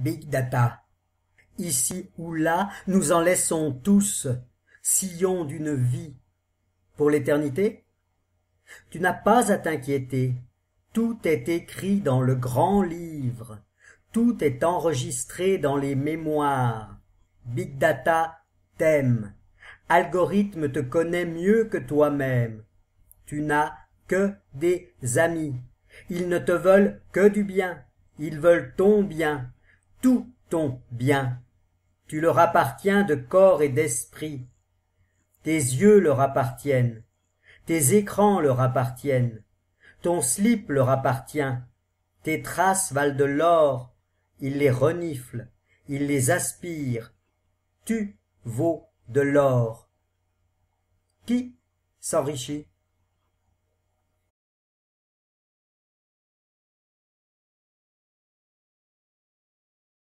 big data. Ici ou là, nous en laissons tous, sillons d'une vie. Pour l'éternité Tu n'as pas à t'inquiéter. Tout est écrit dans le grand livre. Tout est enregistré dans les mémoires. Big data t'aime. Algorithme te connaît mieux que toi-même. Tu n'as que des amis. Ils ne te veulent que du bien. Ils veulent ton bien tout ton bien. Tu leur appartiens de corps et d'esprit. Tes yeux leur appartiennent. Tes écrans leur appartiennent. Ton slip leur appartient. Tes traces valent de l'or. Ils les reniflent. Ils les aspirent. Tu vaux de l'or. Qui s'enrichit